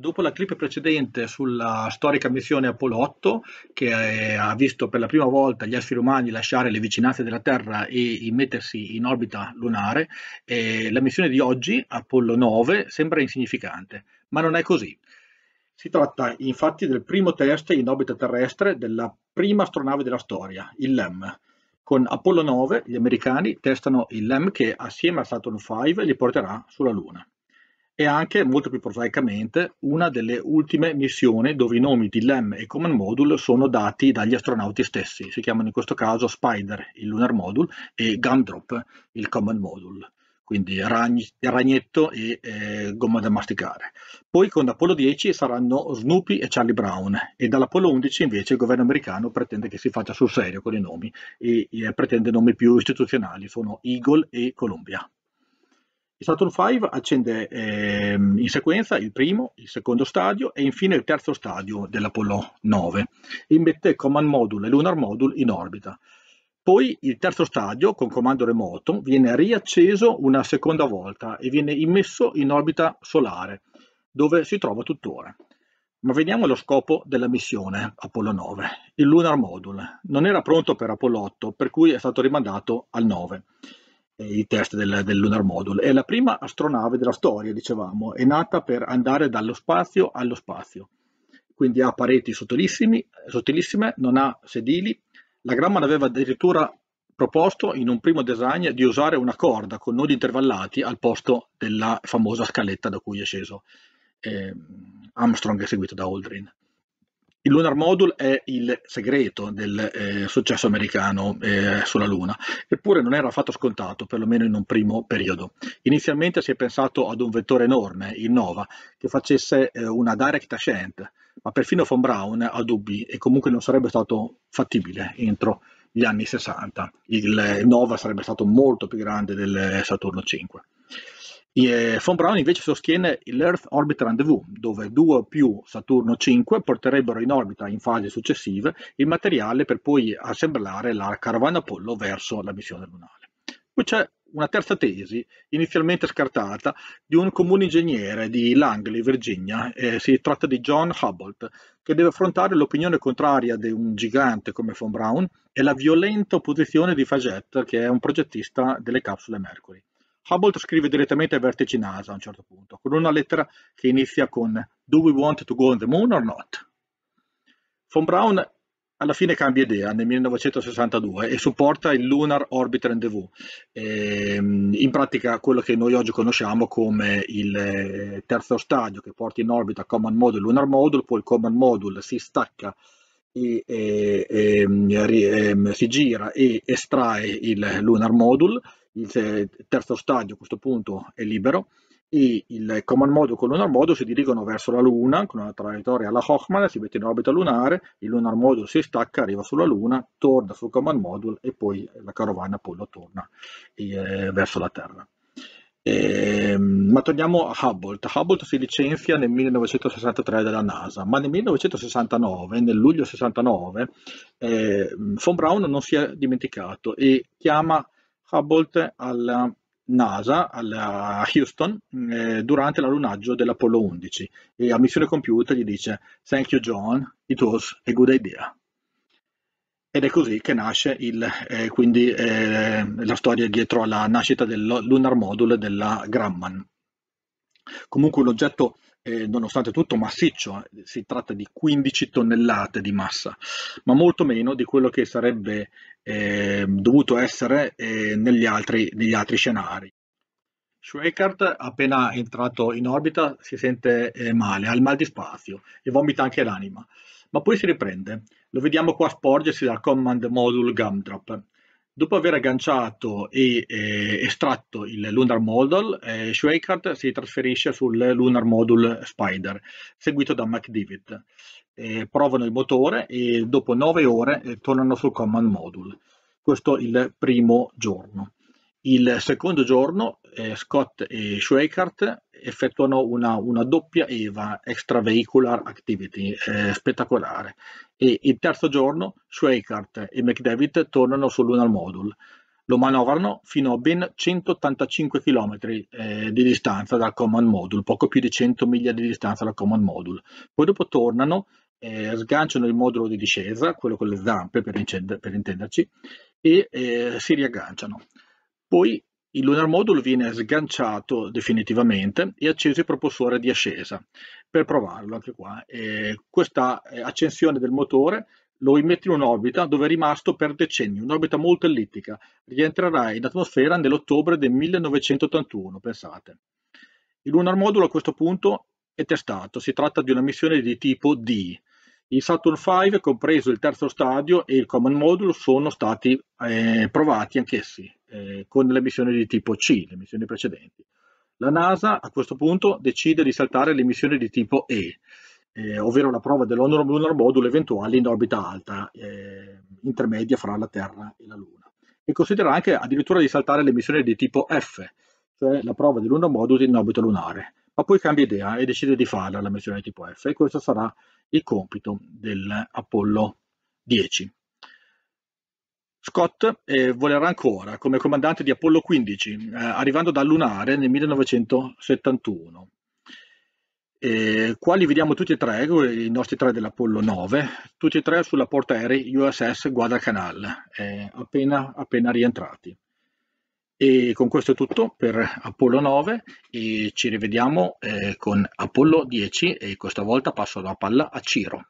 Dopo la clip precedente sulla storica missione Apollo 8, che eh, ha visto per la prima volta gli esseri umani lasciare le vicinanze della Terra e mettersi in orbita lunare, eh, la missione di oggi, Apollo 9, sembra insignificante, ma non è così. Si tratta infatti del primo test in orbita terrestre della prima astronave della storia, il LEM. Con Apollo 9 gli americani testano il LEM che assieme a Saturn V li porterà sulla Luna e anche, molto più prosaicamente, una delle ultime missioni dove i nomi di LEM e Common Module sono dati dagli astronauti stessi. Si chiamano in questo caso Spider, il Lunar Module, e Gumdrop, il Common Module. Quindi ragn ragnetto e eh, gomma da masticare. Poi con Apollo 10 saranno Snoopy e Charlie Brown e dall'Apollo 11 invece il governo americano pretende che si faccia sul serio con i nomi e eh, pretende nomi più istituzionali, sono Eagle e Columbia. Il Saturn V accende eh, in sequenza il primo, il secondo stadio e infine il terzo stadio dell'Apollo 9 e immette Command Module e Lunar Module in orbita. Poi il terzo stadio, con comando remoto, viene riacceso una seconda volta e viene immesso in orbita solare, dove si trova tuttora. Ma veniamo allo scopo della missione Apollo 9. Il Lunar Module non era pronto per Apollo 8, per cui è stato rimandato al 9. Eh, i test del, del, Lunar Module. È la prima astronave della storia, dicevamo, è nata per andare dallo spazio allo spazio. Quindi ha pareti sottilissime, non ha sedili. La Grumman aveva addirittura proposto in un primo design di usare una corda con nodi intervallati al posto della famosa scaletta da cui è sceso eh, Armstrong, seguito da Aldrin. Il Lunar Module è il segreto del eh, successo americano eh, sulla Luna, eppure non era affatto scontato, perlomeno in un primo periodo. Inizialmente si è pensato ad un vettore enorme, il NOVA, che facesse eh, una direct ascent, ma perfino von Braun ha dubbi e comunque non sarebbe stato fattibile entro gli anni 60. Il NOVA sarebbe stato molto più grande del Saturno 5. Eh, von Braun invece sostiene l'Earth Orbit Rendezvous, dove 2 più Saturno 5 porterebbero in orbita in fasi successive il materiale per poi assemblare la carovana Apollo verso la missione lunare. Poi c'è una terza tesi, inizialmente scartata, di un comune ingegnere di Langley, Virginia, eh, si tratta di John Hubbold, che deve affrontare l'opinione contraria di un gigante come von Braun e la violenta opposizione di Faget, che è un progettista delle capsule Mercury. Hubble scrive direttamente ai vertice NASA a un certo punto, con una lettera che inizia con Do we want to go on the moon or not? Von Braun alla fine cambia idea nel 1962 e supporta il Lunar Orbit Rendezvous, ehm, in pratica quello che noi oggi conosciamo come il eh, terzo stadio che porta in orbita Command Module Lunar Module, poi il Command Module si stacca e, e, e, mm, mm, si gira e estrae il Lunar Module, il terzo stadio a questo punto è libero e il Command Module con il Lunar Module si dirigono verso la Luna con una traiettoria alla Hochman, si mette in orbita lunare, il Lunar Module si stacca, arriva sulla Luna, torna sul Command Module e poi la carovana Apollo torna eh, verso la Terra. Eh, ma torniamo a Hubble. Hubble si licenzia nel 1963 dalla NASA, ma nel 1969, nel luglio 69, eh, von Braun non si è dimenticato e chiama Hubble alla NASA, alla Houston, eh, durante l'allunaggio dell'Apollo 11 e a missione computer gli dice «Thank you John, it was a good idea». Ed è così che nasce il, eh, quindi, eh, la storia dietro alla nascita del Lunar Module della Grumman. Comunque l'oggetto, eh, nonostante tutto, massiccio, eh, si tratta di 15 tonnellate di massa, ma molto meno di quello che sarebbe eh, dovuto essere eh, negli altri, negli altri scenari. Schweikart, appena entrato in orbita, si sente male, ha il mal di spazio e vomita anche l'anima, ma poi si riprende lo vediamo qua sporgersi dal command module Gumdrop. Dopo aver agganciato e eh, estratto il Lunar Module, eh, Schweikart si trasferisce sul Lunar Module Spider, seguito da MacDivitt. Eh, provano il motore e dopo 9 ore eh, tornano sul Command Module. Questo il primo giorno. Il secondo giorno eh, Scott e Schweikart effettuano una, una, doppia EVA, Extravehicular Activity, eh, spettacolare. E il terzo giorno Schweikart e McDavid tornano sul Lunar Module. Lo manovrano fino a ben 185 km eh, di distanza dal Command Module, poco più di 100 miglia di distanza dal Command Module. Poi dopo tornano, eh, sganciano il modulo di discesa, quello con le zampe per, per intenderci, e eh, si riagganciano. Poi il Lunar Module viene sganciato definitivamente e acceso il propulsore di ascesa per provarlo anche qua. E questa eh, accensione del motore lo immette in un'orbita dove è rimasto per decenni, un'orbita molto ellittica. Rientrerà in atmosfera nell'ottobre del 1981, pensate. Il Lunar Module a questo punto è testato, si tratta di una missione di tipo D. Il Saturn V, compreso il terzo stadio, e il Common Module sono stati eh, provati anch'essi eh, con le missioni di tipo C, le missioni precedenti. La NASA a questo punto decide di saltare le missioni di tipo E, eh, ovvero la prova dell'Honor Lunar Module eventuali in orbita alta, eh, intermedia fra la Terra e la Luna. E considera anche addirittura di saltare le missioni di tipo F, cioè la prova dell'Lunar Module in orbita lunare. Ma poi cambia idea e decide di farla la missione di tipo F e questo sarà il compito dell'Apollo 10. Scott eh, volerà ancora come comandante di Apollo 15, eh, arrivando dal Lunare nel 1971. Eh, qua li vediamo tutti e tre, eh, i nostri tre dell'Apollo 9, tutti e tre sulla portaerei USS Guadalcanal, eh, appena, appena rientrati. E con questo è tutto per Apollo 9 e ci rivediamo eh, con Apollo 10 e questa volta passo la palla a Ciro.